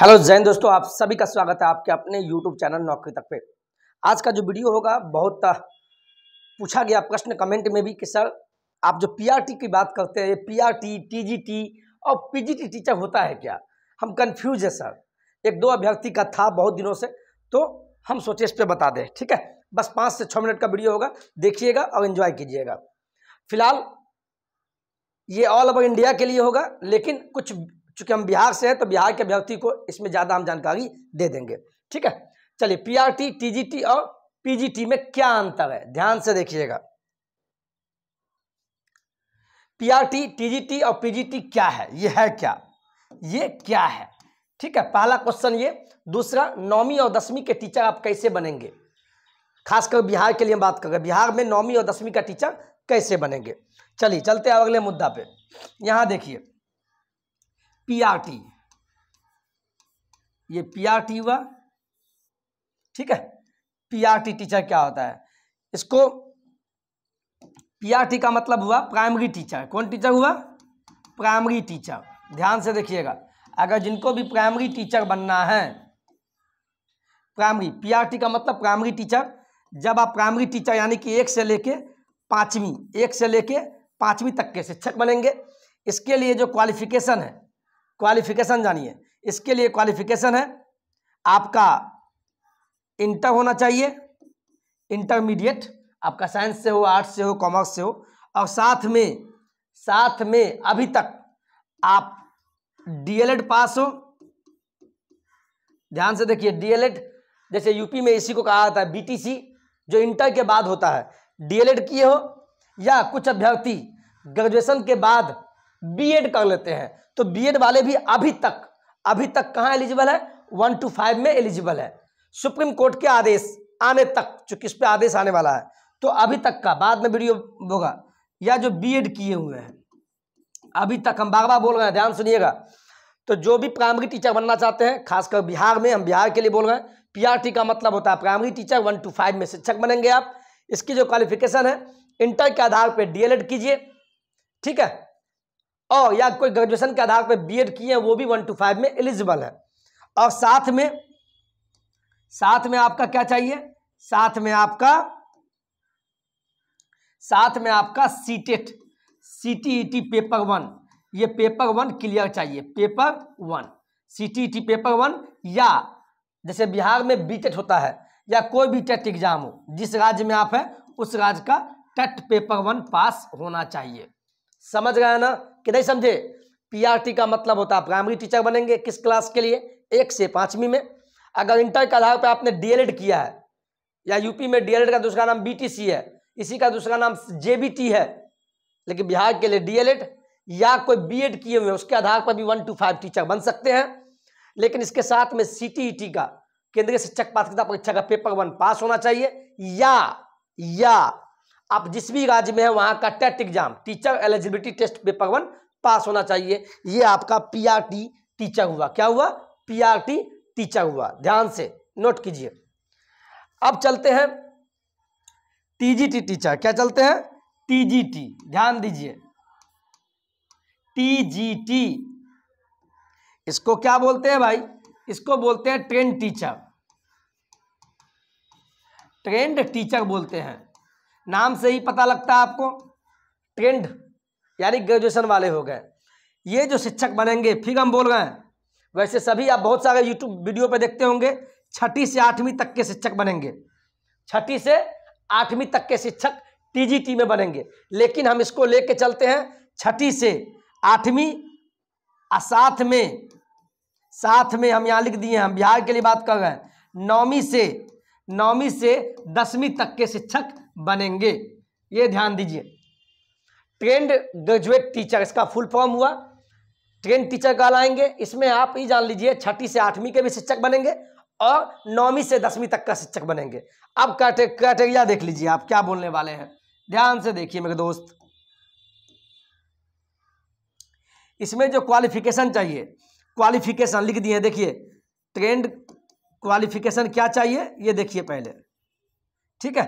hello Jain दोस्तों आप सभी का स्वागत है आपके अपने यूट्यूब चैनल नौकरी तक पे आज का जो वीडियो होगा बहुत पूछा गया प्रश्न कमेंट में भी कि सर आप जो पीआरटी की बात करते हैं पीआरटी टीजीटी और पीजीटी टीचर होता है क्या हम कंफ्यूज है सर एक दो अभ्यर्थी का था बहुत दिनों से तो हम सोचे इस पर बता दें ठीक है बस पाँच से छः मिनट का वीडियो होगा देखिएगा और इन्जॉय कीजिएगा फिलहाल ये ऑल ओवर इंडिया के लिए होगा लेकिन कुछ चूंकि हम बिहार से हैं तो बिहार के अभ्यर्थी को इसमें ज़्यादा हम जानकारी दे देंगे ठीक है चलिए पीआरटी टीजीटी और पीजीटी में क्या अंतर है ध्यान से देखिएगा पीआरटी टीजीटी और पीजीटी क्या है ये है क्या ये क्या है ठीक है पहला क्वेश्चन ये दूसरा नौवीं और दसवीं के टीचर आप कैसे बनेंगे खासकर बिहार के लिए हम बात कर रहे हैं बिहार में नौवीं और दसवीं का टीचर कैसे बनेंगे चलिए चलते हैं अगले मुद्दा पे यहाँ देखिए पीआरटी ये पीआरटी हुआ ठीक है पीआरटी टीचर क्या होता है इसको पीआरटी का मतलब हुआ प्राइमरी टीचर कौन टीचर हुआ प्राइमरी टीचर ध्यान से देखिएगा अगर जिनको भी प्राइमरी टीचर बनना है प्राइमरी पीआरटी का मतलब प्राइमरी टीचर जब आप प्राइमरी टीचर यानी कि एक से लेके पाँचवीं एक से लेके पाँचवीं तक के शिक्षक बनेंगे इसके लिए जो क्वालिफिकेशन है क्वालिफिकेशन जानिए इसके लिए क्वालिफिकेशन है आपका इंटर होना चाहिए इंटरमीडिएट आपका साइंस से हो आर्ट्स से हो कॉमर्स से हो और साथ में साथ में अभी तक आप डीएलएड पास हो ध्यान से देखिए डीएलएड जैसे यूपी में इसी को कहा जाता है बीटीसी जो इंटर के बाद होता है डीएलएड किए हो या कुछ अभ्यर्थी ग्रेजुएशन के बाद बीएड कर लेते हैं तो बीएड वाले भी अभी तक अभी तक कहाँ एलिजिबल है वन टू फाइव में एलिजिबल है सुप्रीम कोर्ट के आदेश आने तक चूंकि किस पे आदेश आने वाला है तो अभी तक का बाद में वीडियो होगा या जो बीएड किए हुए हैं अभी तक हम बार बार बोल रहे हैं ध्यान सुनिएगा तो जो भी प्राइमरी टीचर बनना चाहते हैं खासकर बिहार में हम बिहार के लिए बोल रहे हैं पीआरटी का मतलब होता है primary teacher one two five में शिक्षक बनेंगे आप इसकी जो क्वालिफिकेशन है इंटर के आधार पर डी कीजिए ठीक है और या कोई ग्रेजुएशन के आधार पर बी किए हैं वो भी वन टू फाइव में एलिजिबल है और साथ में साथ में आपका क्या चाहिए साथ में आपका साथ में आपका सीटेट सीटीईटी पेपर वन ये पेपर वन क्लियर चाहिए paper one CTET paper one या जैसे बिहार में बीटेट होता है या कोई भी टेट एग्जाम हो जिस राज्य में आप हैं उस राज्य का टेट पेपर वन पास होना चाहिए समझ गया ना कि नहीं समझे पीआरटी का मतलब होता है प्राइमरी टीचर बनेंगे किस क्लास के लिए एक से पाँचवीं में अगर इंटर के आधार पर आपने डी किया है या यूपी में डीएलएड का दूसरा नाम बी है इसी का दूसरा नाम जे है लेकिन बिहार के लिए डीएलएड या कोई बीएड किए हुए उसके आधार पर भी वन टू फाइव टीचर बन सकते हैं लेकिन इसके साथ में सीटीईटी e का केंद्रीय शिक्षक पात्रता परीक्षा का पेपर वन पास होना चाहिए या या आप जिस भी राज्य में है वहाँ का TET exam teacher eligibility test paper one pass होना चाहिए ये आपका पीआरटी टीचर हुआ क्या हुआ पीआरटी टीचर हुआ ध्यान से नोट कीजिए अब चलते हैं टीजीटी टीचर क्या चलते हैं टीजीटी ध्यान दीजिए टीजीटी इसको क्या बोलते हैं भाई इसको बोलते हैं ट्रेंड टीचर ट्रेंड टीचर बोलते हैं नाम से ही पता लगता है आपको ट्रेंड यानी ग्रेजुएशन वाले हो गए ये जो शिक्षक बनेंगे फिर हम बोल गए वैसे सभी आप बहुत सारे यूट्यूब वीडियो पर देखते होंगे छठी से आठवीं तक के शिक्षक बनेंगे छठी से आठवीं तक के शिक्षक टीजीटी में बनेंगे लेकिन हम इसको लेके चलते हैं छठी से आठवीं और साथ में साथ में हम यहाँ लिख दिए हम बिहार के लिए बात कर रहे हैं नौवीं से नौवीं से दसवीं तक के शिक्षक बनेंगे ये ध्यान दीजिए ट्रेंड ग्रेजुएट टीचर इसका फुल फॉर्म हुआ ट्रेंड टीचर कहलाएंगे इसमें आप ही जान लीजिए छठी से आठवीं के भी शिक्षक बनेंगे और नौवीं से दसवीं तक का शिक्षक बनेंगे अब क्राइटेरिया देख लीजिए आप क्या बोलने वाले हैं ध्यान से देखिए मेरे दोस्त इसमें जो क्वालिफिकेशन चाहिए क्वालिफिकेशन लिख दिए देखिए ट्रेंड क्वालिफिकेशन क्या चाहिए ये देखिए पहले ठीक है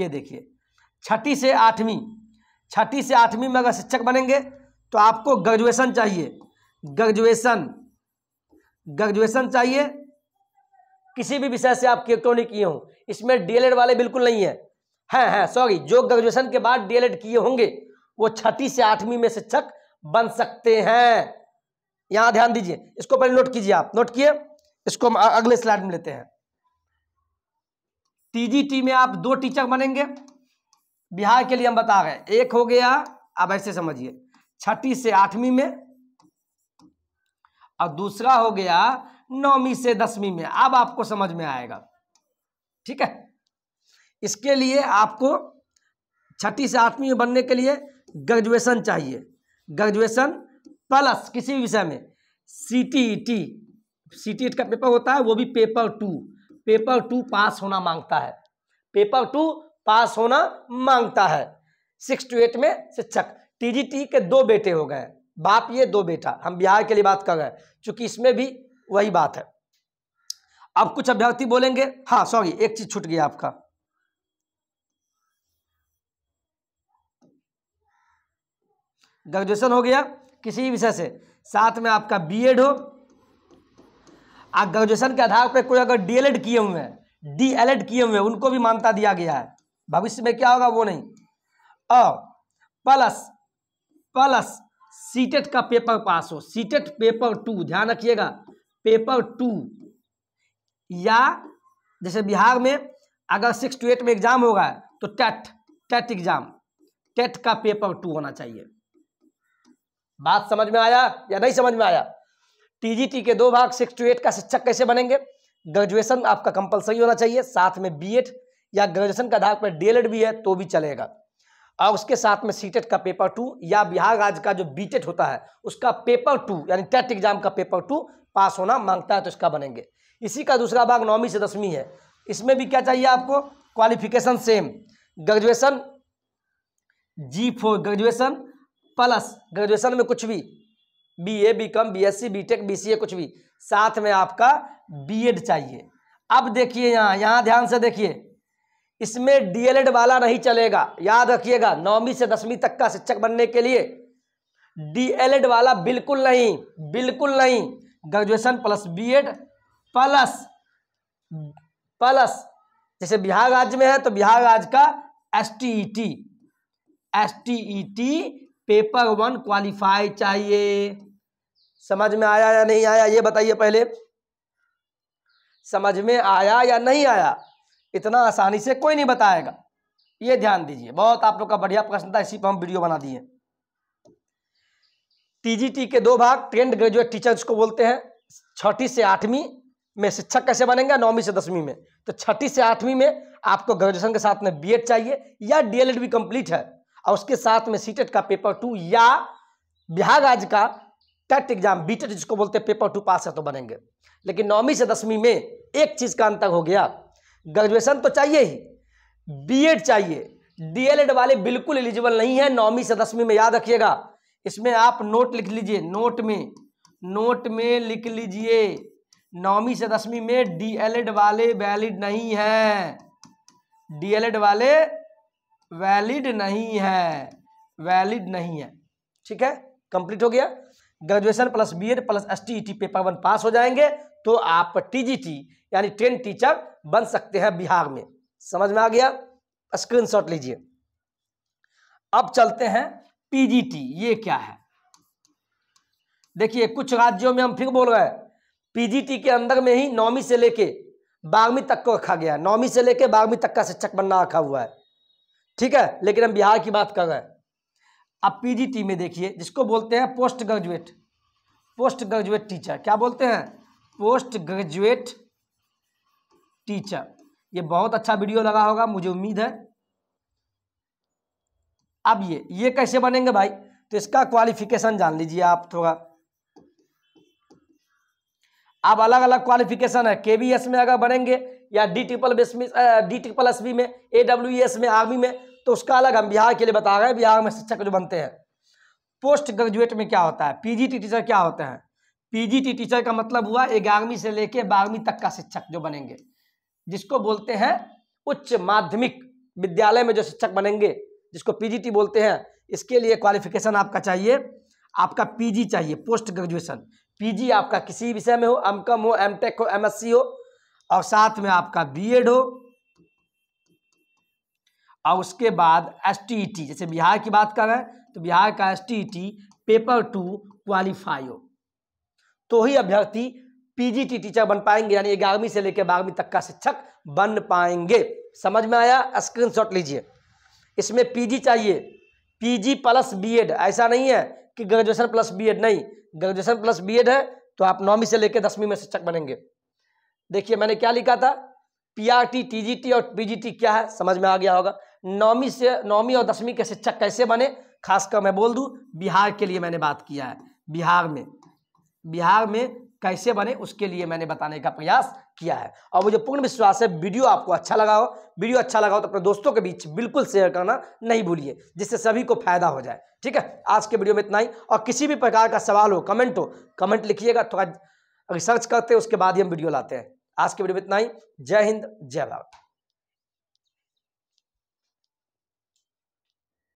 ये देखिए छठी से आठवीं छठी से आठवीं में अगर शिक्षक बनेंगे तो आपको ग्रेजुएशन चाहिए ग्रेजुएशन ग्रेजुएशन चाहिए किसी भी विषय से आप इलेक्ट्रॉनिक किए हों इसमें डीएलएड वाले बिल्कुल नहीं है हैं हैं हाँ, सॉरी हाँ, जो ग्रेजुएशन के बाद डीएलएड किए होंगे वो छठी से आठवीं में शिक्षक बन सकते हैं यहाँ ध्यान दीजिए इसको पहले नोट कीजिए आप नोट किए इसको हम अगले स्लाइड में लेते हैं टी में आप दो टीचर बनेंगे बिहार के लिए हम बता रहे एक हो गया आप ऐसे समझिए छठी से आठवीं में और दूसरा हो गया नौवीं से दसवीं में अब आपको समझ में आएगा ठीक है इसके लिए आपको छठी से आठवीं बनने के लिए ग्रेजुएशन चाहिए ग्रेजुएशन प्लस किसी विषय में C T E T C T का पेपर होता है वो भी paper two paper two pass होना मांगता है पेपर टू पास होना मांगता है सिक्स टू एट में शिक्षक टीजीटी के दो बेटे हो गए बाप ये दो बेटा हम बिहार के लिए बात कर रहे हैं चूंकि इसमें भी वही बात है अब कुछ अभ्यर्थी बोलेंगे हाँ सॉरी एक चीज छूट गया आपका ग्रेजुएशन हो गया किसी भी विषय से साथ में आपका बीएड हो और ग्रेजुएशन के आधार पर कोई अगर डी किए हुए हैं डी किए हुए हैं उनको भी मान्यता दिया गया है भविष्य में क्या होगा वो नहीं और प्लस प्लस सीटेट का पेपर पास हो सीटेट पेपर टू ध्यान रखिएगा पेपर टू या जैसे बिहार में अगर सिक्स टू एट में एग्जाम होगा तो टेट टेट एग्जाम टेट का पेपर टू होना चाहिए बात समझ में आया या नहीं समझ में आया टीजीटी के दो भाग सिक्स टू एट का शिक्षक कैसे बनेंगे ग्रेजुएशन आपका कंपलसरी होना चाहिए साथ में बीएड या ग्रेजुएशन का आधार पर डीएलएड भी है तो भी चलेगा और उसके साथ में सीटेट e का पेपर टू या बिहार राज्य का जो बीटेट होता है उसका पेपर टू यानी टेट एग्जाम e का पेपर टू पास होना मांगता है तो इसका बनेंगे इसी का दूसरा भाग नौवीं से दसवीं है इसमें भी क्या चाहिए आपको क्वालिफिकेशन सेम ग्रेजुएशन जी फोर ग्रेजुएशन प्लस ग्रेजुएशन में कुछ भी B A B com B S C B tech B C A कुछ भी साथ में आपका बी एड चाहिए अब देखिए यहाँ यहाँ ध्यान से देखिए इसमें डीएलएड वाला नहीं चलेगा याद रखिएगा नौवीं से दसवीं तक का शिक्षक बनने के लिए डीएलएड वाला बिल्कुल नहीं बिल्कुल नहीं graduation plus ed plus plus जैसे बिहार राज्य में है तो बिहार राज्य का S T E T S T E T paper one qualify चाहिए समझ में आया या नहीं आया ये बताइए पहले समझ में आया या नहीं आया इतना आसानी से कोई नहीं बताएगा ये ध्यान दीजिए बहुत आप लोग का बढ़िया प्रश्न था इसी पर हम वीडियो बना दिए टीजीटी के दो भाग ट्रेंड ग्रेजुएट टीचर्स को बोलते हैं छठी से आठवीं में शिक्षक कैसे बनेंगे नौवीं से दसवीं में तो छठी से आठवीं में आपको ग्रेजुएशन के साथ में बीएड चाहिए या डीएलएड भी कंप्लीट है और उसके साथ में सीटेट का पेपर टू या बिहार राज्य का टेट एग्जाम बीटेट जिसको बोलते हैं पेपर टू पास है तो बनेंगे लेकिन नौवीं से दसवीं में एक चीज़ का अंतर हो गया ग्रेजुएशन तो चाहिए ही बीएड चाहिए डीएलएड वाले बिल्कुल एलिजिबल नहीं है नौवीं से दसवीं में याद रखिएगा इसमें आप नोट लिख लीजिए नोट में नोट में लिख लीजिए नौवीं से दसवीं में डीएलएड वाले वैलिड नहीं है डीएलएड वाले वैलिड नहीं है वैलिड नहीं है ठीक है कंप्लीट हो गया graduation plus B ed plus S T e paper one pass हो जाएंगे तो आप टीजीटी यानी ट्रेन टीचर बन सकते हैं बिहार में समझ में आ गया स्क्रीनशॉट लीजिए अब चलते हैं पीजीटी ये क्या है देखिए कुछ राज्यों में हम फिर बोल रहे हैं पीजीटी के अंदर में ही नौवीं से लेके बारहवीं तक को रखा गया है नौवीं से लेके बारहवीं तक का शिक्षक बनना रखा हुआ है ठीक है लेकिन हम बिहार की बात कर रहे हैं अब पीजीटी में देखिए जिसको बोलते हैं post graduate post graduate teacher क्या बोलते हैं पोस्ट ग्रेजुएट टीचर ये बहुत अच्छा वीडियो लगा होगा मुझे उम्मीद है अब ये ये कैसे बनेंगे भाई तो इसका क्वालिफिकेशन जान लीजिए आप थोड़ा अब अलग अलग क्वालिफिकेशन है के में अगर बनेंगे या डी ट्रिपल एस में डी ट्रिपल एस बी में ए डब्ल्यू एस में आर्मी में तो उसका अलग हम बिहार के लिए बता रहे हैं बिहार में शिक्षक जो बनते हैं पोस्ट ग्रेजुएट में क्या होता है टी टीचर क्या होते हैं टी टीचर का मतलब हुआ ग्यारहवीं से लेके बारहवीं तक का शिक्षक जो बनेंगे जिसको बोलते हैं उच्च माध्यमिक विद्यालय में जो शिक्षक बनेंगे जिसको टी बोलते हैं इसके लिए क्वालिफिकेशन आपका चाहिए आपका जी चाहिए पोस्ट ग्रेजुएशन जी आपका किसी विषय में हो कॉम हो टेक हो एमएससी हो और साथ में आपका बीएड हो और उसके बाद एस e जैसे बिहार की बात कर रहे हैं तो बिहार का S e paper two qualify हो तो ही अभ्यर्थी पीजीटी टीचर बन पाएंगे यानी ग्यारहवीं से लेकर बारहवीं तक का शिक्षक बन पाएंगे समझ में आया स्क्रीनशॉट लीजिए इसमें पीजी चाहिए पीजी प्लस बीएड ऐसा नहीं है कि ग्रेजुएशन प्लस बीएड नहीं ग्रेजुएशन प्लस बीएड है तो आप नौवीं से लेकर दसवीं में शिक्षक बनेंगे देखिए मैंने क्या लिखा था पीआरटी टीजीटी और पीजीटी क्या है समझ में आ गया होगा नौवीं से नौवीं और दसवीं के शिक्षक कैसे बने खासकर मैं बोल दूं बिहार के लिए मैंने बात किया है बिहार में बिहार में कैसे बने उसके लिए मैंने बताने का प्रयास किया है और मुझे पूर्ण विश्वास है वीडियो आपको अच्छा लगा हो वीडियो अच्छा लगा हो तो अपने दोस्तों के बीच बिल्कुल शेयर करना नहीं भूलिए जिससे सभी को फायदा हो जाए ठीक है आज के वीडियो में इतना ही और किसी भी प्रकार का सवाल हो कमेंट हो कमेंट लिखिएगा थोड़ा रिसर्च करते हैं उसके बाद ही हम वीडियो लाते हैं आज के वीडियो में इतना ही जय हिंद जय भारत